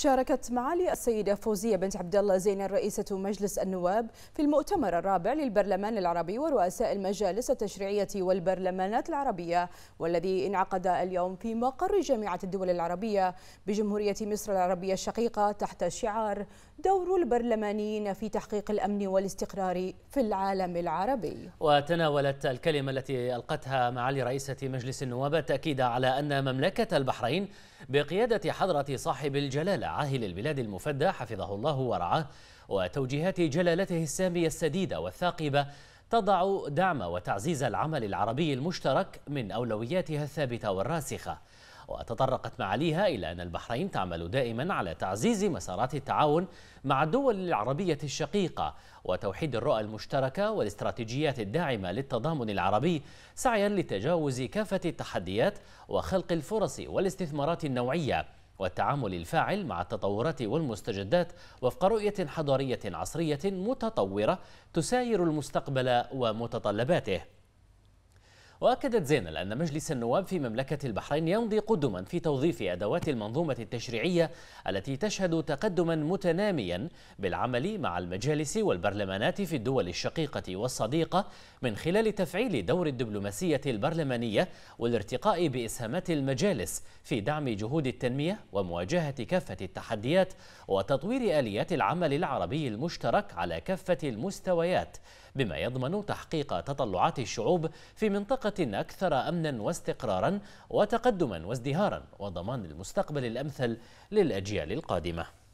شاركت معالي السيدة فوزية بنت عبد الله زين رئيسة مجلس النواب في المؤتمر الرابع للبرلمان العربي ورؤساء المجالس التشريعية والبرلمانات العربية والذي انعقد اليوم في مقر جامعة الدول العربية بجمهورية مصر العربية الشقيقة تحت شعار دور البرلمانيين في تحقيق الأمن والاستقرار في العالم العربي وتناولت الكلمة التي ألقتها معالي رئيسة مجلس النواب التأكيد على أن مملكة البحرين بقيادة حضرة صاحب الجلالة عاهل البلاد المفدى حفظه الله ورعاه وتوجيهات جلالته السامية السديدة والثاقبة تضع دعم وتعزيز العمل العربي المشترك من أولوياتها الثابتة والراسخة وتطرقت معاليها إلى أن البحرين تعمل دائما على تعزيز مسارات التعاون مع الدول العربية الشقيقة وتوحيد الرؤى المشتركة والاستراتيجيات الداعمة للتضامن العربي سعيا لتجاوز كافة التحديات وخلق الفرص والاستثمارات النوعية والتعامل الفاعل مع التطورات والمستجدات وفق رؤية حضارية عصرية متطورة تساير المستقبل ومتطلباته وأكدت زينل أن مجلس النواب في مملكة البحرين يمضي قدما في توظيف أدوات المنظومة التشريعية التي تشهد تقدما متناميا بالعمل مع المجالس والبرلمانات في الدول الشقيقة والصديقة من خلال تفعيل دور الدبلوماسية البرلمانية والارتقاء بإسهامات المجالس في دعم جهود التنمية ومواجهة كافة التحديات وتطوير آليات العمل العربي المشترك على كافة المستويات بما يضمن تحقيق تطلعات الشعوب في منطقة أكثر أمنا واستقرارا وتقدما وازدهارا وضمان المستقبل الأمثل للأجيال القادمة